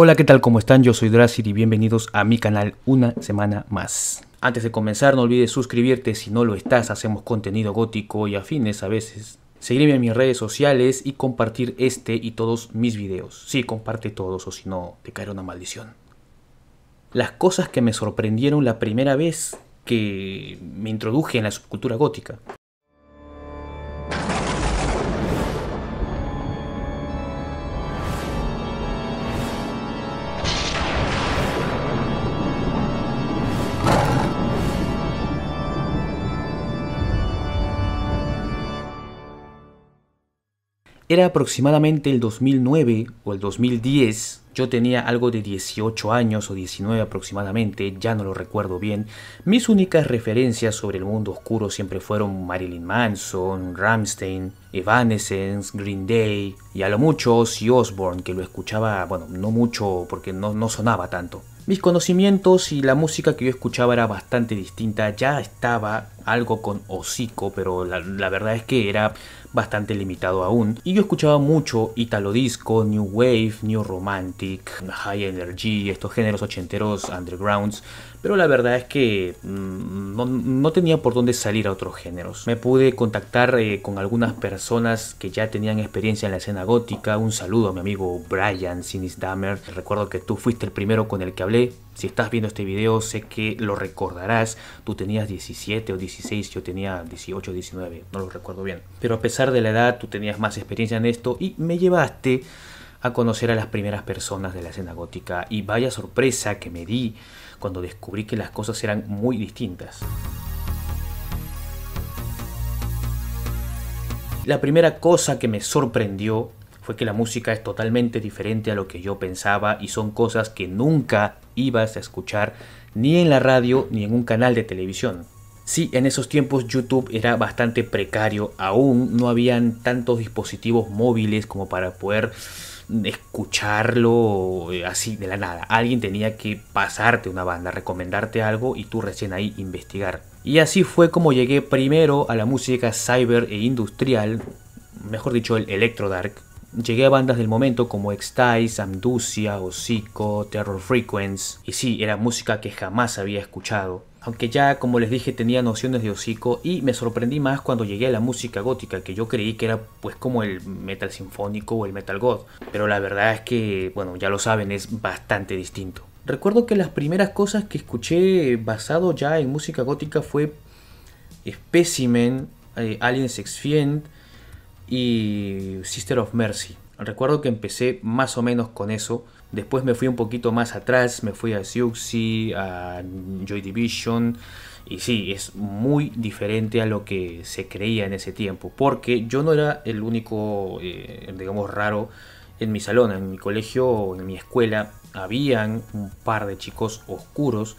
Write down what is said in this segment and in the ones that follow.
Hola, ¿qué tal? ¿Cómo están? Yo soy Dracid y bienvenidos a mi canal una semana más. Antes de comenzar, no olvides suscribirte si no lo estás, hacemos contenido gótico y afines a veces. Seguirme en mis redes sociales y compartir este y todos mis videos. Sí, comparte todos o si no, te caerá una maldición. Las cosas que me sorprendieron la primera vez que me introduje en la subcultura gótica. Era aproximadamente el 2009 o el 2010 yo tenía algo de 18 años o 19 aproximadamente, ya no lo recuerdo bien. Mis únicas referencias sobre el mundo oscuro siempre fueron Marilyn Manson, Ramstein, Evanescence, Green Day y a lo mucho Ozzy Osbourne, que lo escuchaba, bueno, no mucho porque no, sonaba tanto. Mis conocimientos y la música que yo escuchaba era bastante distinta, ya estaba algo con hocico, pero la, la, verdad es que era bastante limitado aún. Y yo escuchaba mucho italo disco, new wave, new romantic high energy, estos géneros ochenteros undergrounds, pero la verdad es que mm, no, tenía por dónde salir a otros géneros. Me pude contactar eh, con algunas personas que ya tenían experiencia en la escena gótica. Un saludo a mi amigo Brian Sinisdamer. Recuerdo que tú fuiste el primero con el que hablé. Si estás viendo este video, sé que lo recordarás. Tú tenías 17 o 16, yo tenía 18 o 19, no lo recuerdo bien. Pero a pesar de la edad, tú tenías más experiencia en esto y me llevaste a conocer a las primeras personas de la escena gótica y vaya sorpresa que me di cuando descubrí que las cosas eran muy distintas. La primera cosa que me sorprendió fue que la música es totalmente diferente a lo que yo pensaba y son cosas que nunca ibas a escuchar ni en la radio ni en un canal de televisión. Sí, en esos tiempos YouTube era bastante precario, aún no habían tantos dispositivos móviles como para poder escucharlo eh, así de la nada. Alguien tenía que pasarte una banda, recomendarte algo y tú recién ahí investigar. Y así fue como llegué primero a la música cyber e industrial, mejor dicho el electro dark. Llegué a bandas del momento como Extice, Amducia, Hocico, Terror Frequence. Y sí, era música que jamás había escuchado aunque ya como les dije tenía nociones de hocico y me sorprendí más cuando llegué a la música gótica que yo creí que era pues como el metal sinfónico o el metal god pero la verdad es que bueno ya lo saben es bastante distinto. Recuerdo que las primeras cosas que escuché basado ya en música gótica fue Specimen, eh, Alien Sex Fiend y Sister of Mercy. Recuerdo que empecé más o menos con eso. Después me fui un poquito más atrás, me fui a Siuxi, a Joy Division. Y sí, es muy diferente a lo que se creía en ese tiempo. Porque yo no era el único, eh, digamos, raro en mi salón, en mi colegio, en mi escuela. Habían un par de chicos oscuros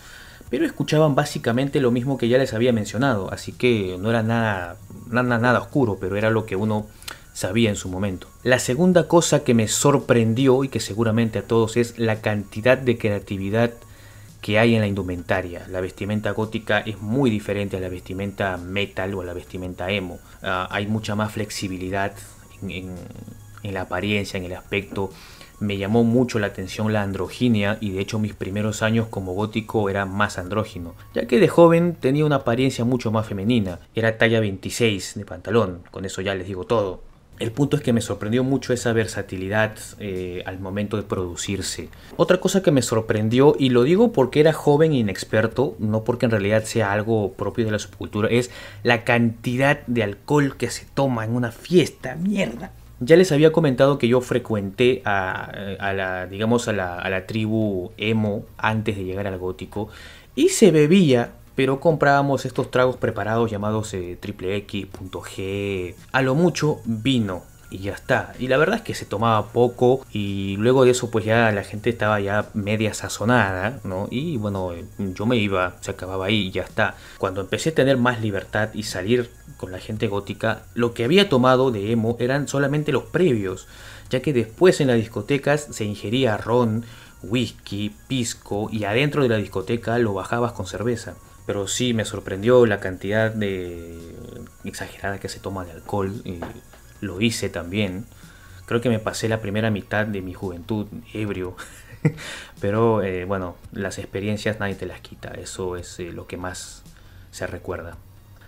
pero escuchaban básicamente lo mismo que ya les había mencionado, así que no era nada, nada, nada oscuro, pero era lo que uno sabía en su momento. La segunda cosa que me sorprendió y que seguramente a todos es la cantidad de creatividad que hay en la indumentaria. La vestimenta gótica es muy diferente a la vestimenta metal o a la vestimenta emo. Ah, hay mucha más flexibilidad en, la apariencia, en el aspecto me llamó mucho la atención la androginia y de hecho mis primeros años como gótico era más andrógino, ya que de joven tenía una apariencia mucho más femenina, era talla 26 de pantalón, con eso ya les digo todo. El punto es que me sorprendió mucho esa versatilidad eh, al momento de producirse. Otra cosa que me sorprendió, y lo digo porque era joven e inexperto, no porque en realidad sea algo propio de la subcultura, es la cantidad de alcohol que se toma en una fiesta. Mierda. Ya les había comentado que yo frecuenté a, eh, la, digamos, a la, a la tribu emo antes de llegar al gótico y se bebía pero comprábamos estos tragos preparados llamados eh, triple X, punto G, a lo mucho vino. Y ya está. Y la verdad es que se tomaba poco. Y luego de eso, pues ya la gente estaba ya media sazonada, ¿no? Y bueno, eh, yo me iba, se acababa ahí y ya está. Cuando empecé a tener más libertad y salir con la gente gótica, lo que había tomado de emo eran solamente los previos. Ya que después en las discotecas se ingería ron, whisky, pisco y adentro de la discoteca lo bajabas con cerveza. Pero sí me sorprendió la cantidad de exagerada que se toma de alcohol. Y lo hice también. Creo que me pasé la primera mitad de mi juventud ebrio. Pero eh, bueno, las experiencias nadie te las quita. Eso es eh, lo que más se recuerda.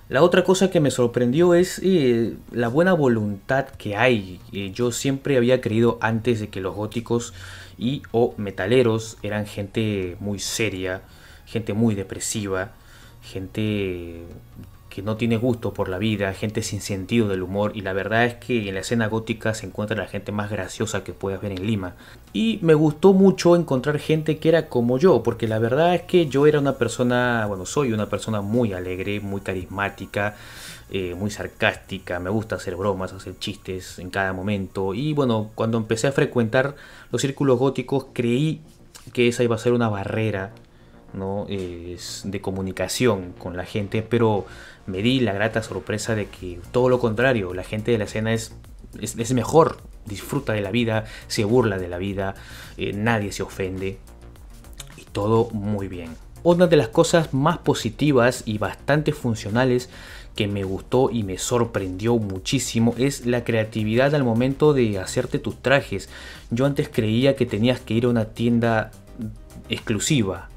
La otra cosa que me sorprendió es eh, la buena voluntad que hay. yo siempre había creído antes de que los góticos y o metaleros eran gente muy seria, gente muy depresiva, gente que no tiene gusto por la vida, gente sin sentido del humor y la verdad es que en la escena gótica se encuentra la gente más graciosa que puedas ver en Lima. Y me gustó mucho encontrar gente que era como yo, porque la verdad es que yo era una persona, bueno, soy una persona muy alegre, muy carismática, eh, muy sarcástica, me gusta hacer bromas, hacer chistes en cada momento y bueno, cuando empecé a frecuentar los círculos góticos creí que esa iba a ser una barrera es de comunicación con la gente, pero me di la grata sorpresa de que todo lo contrario, la gente de la escena es, es, mejor, disfruta de la vida, se burla de la vida, eh, nadie se ofende y todo muy bien. Una de las cosas más positivas y bastante funcionales que me gustó y me sorprendió muchísimo es la creatividad al momento de hacerte tus trajes. Yo antes creía que tenías que ir a una tienda exclusiva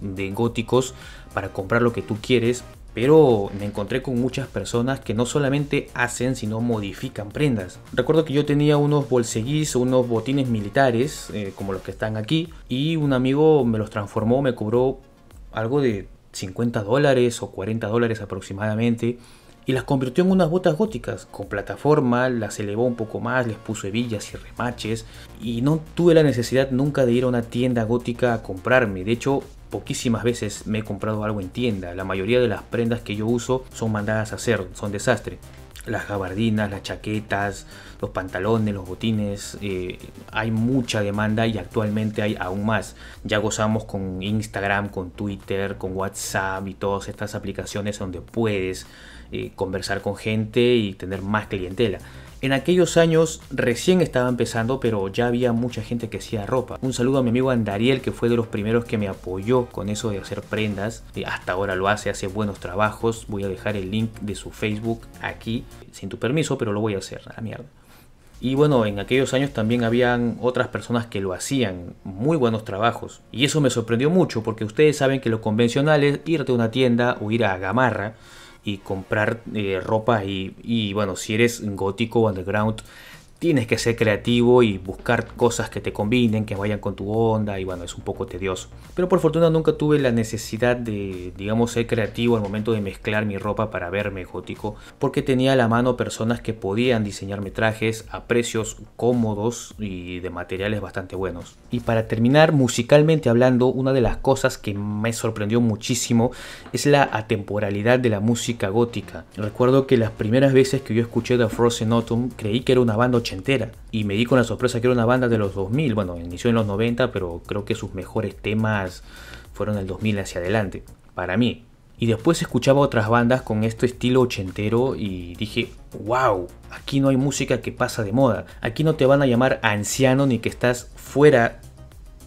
de góticos para comprar lo que tú quieres, pero me encontré con muchas personas que no solamente hacen, sino modifican prendas. Recuerdo que yo tenía unos bolseguís, unos botines militares, eh, como los que están aquí, y un amigo me los transformó, me cobró algo de 50 dólares o 40 dólares aproximadamente, y las convirtió en unas botas góticas, con plataforma, las elevó un poco más, les puso hebillas y remaches, y no tuve la necesidad nunca de ir a una tienda gótica a comprarme, de hecho Poquísimas veces me he comprado algo en tienda. La mayoría de las prendas que yo uso son mandadas a hacer, son desastre. Las gabardinas, las chaquetas, los pantalones, los botines. Eh, hay mucha demanda y actualmente hay aún más. Ya gozamos con Instagram, con Twitter, con WhatsApp y todas estas aplicaciones donde puedes eh, conversar con gente y tener más clientela. En aquellos años recién estaba empezando, pero ya había mucha gente que hacía ropa. Un saludo a mi amigo Andariel, que fue de los primeros que me apoyó con eso de hacer prendas. Eh, hasta ahora lo hace, hace buenos trabajos. Voy a dejar el link de su Facebook aquí, sin tu permiso, pero lo voy a hacer, a la mierda. Y bueno, en aquellos años también habían otras personas que lo hacían, muy buenos trabajos. Y eso me sorprendió mucho, porque ustedes saben que lo convencional es irte a una tienda o ir a Gamarra y comprar eh, ropa y, y, bueno, si eres gótico underground, tienes que ser creativo y buscar cosas que te combinen, que vayan con tu onda y bueno, es un poco tedioso. Pero por fortuna nunca tuve la necesidad de, digamos, ser creativo al momento de mezclar mi ropa para verme gótico, porque tenía a la mano personas que podían diseñarme trajes a precios cómodos y de materiales bastante buenos. Y para terminar, musicalmente hablando, una de las cosas que me sorprendió muchísimo es la atemporalidad de la música gótica. Recuerdo que las primeras veces que yo escuché The Frozen Autumn creí que era una banda y me di con la sorpresa que era una banda de los 2000. Bueno, inició en los 90, pero creo que sus mejores temas fueron el 2000 hacia adelante, para mí. Y después escuchaba otras bandas con este estilo ochentero y dije, wow, aquí no hay música que pasa de moda. Aquí no te van a llamar anciano ni que estás fuera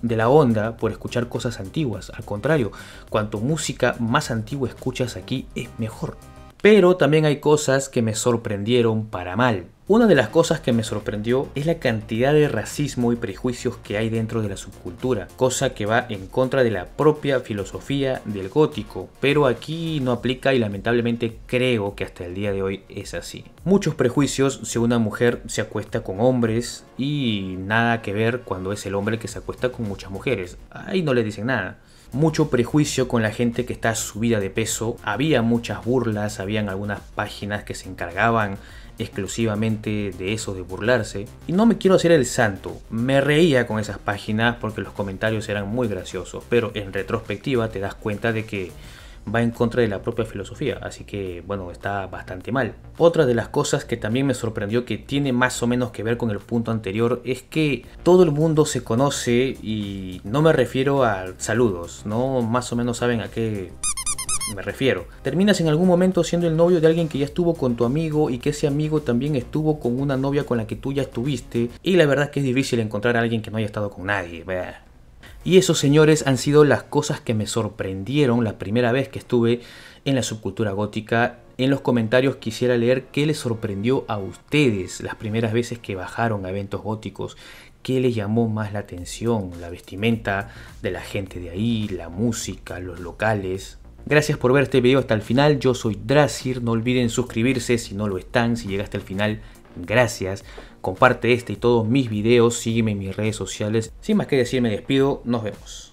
de la onda por escuchar cosas antiguas. Al contrario, cuanto música más antigua escuchas aquí es mejor. Pero también hay cosas que me sorprendieron para mal. Una de las cosas que me sorprendió es la cantidad de racismo y prejuicios que hay dentro de la subcultura, cosa que va en contra de la propia filosofía del gótico, pero aquí no aplica y lamentablemente creo que hasta el día de hoy es así. Muchos prejuicios si una mujer se acuesta con hombres y nada que ver cuando es el hombre que se acuesta con muchas mujeres, ahí no le dicen nada mucho prejuicio con la gente que está subida de peso, había muchas burlas, habían algunas páginas que se encargaban exclusivamente de eso, de burlarse. Y no me quiero hacer el santo, me reía con esas páginas porque los comentarios eran muy graciosos, pero en retrospectiva te das cuenta de que va en contra de la propia filosofía, así que bueno, está bastante mal. Otra de las cosas que también me sorprendió que tiene más o menos que ver con el punto anterior es que todo el mundo se conoce y no me refiero a saludos, ¿no? Más o menos saben a qué me refiero. Terminas en algún momento siendo el novio de alguien que ya estuvo con tu amigo y que ese amigo también estuvo con una novia con la que tú ya estuviste. Y la verdad es que es difícil encontrar a alguien que no haya estado con nadie. Y esos señores han sido las cosas que me sorprendieron la primera vez que estuve en la subcultura gótica. En los comentarios quisiera leer qué les sorprendió a ustedes las primeras veces que bajaron a eventos góticos, qué les llamó más la atención, la vestimenta de la gente de ahí, la música, los locales. Gracias por ver este video hasta el final, yo soy Drasir, no olviden suscribirse si no lo están, si llegaste al final, gracias. Comparte este y todos mis videos, sígueme en mis redes sociales. Sin más que decir, me despido, nos vemos.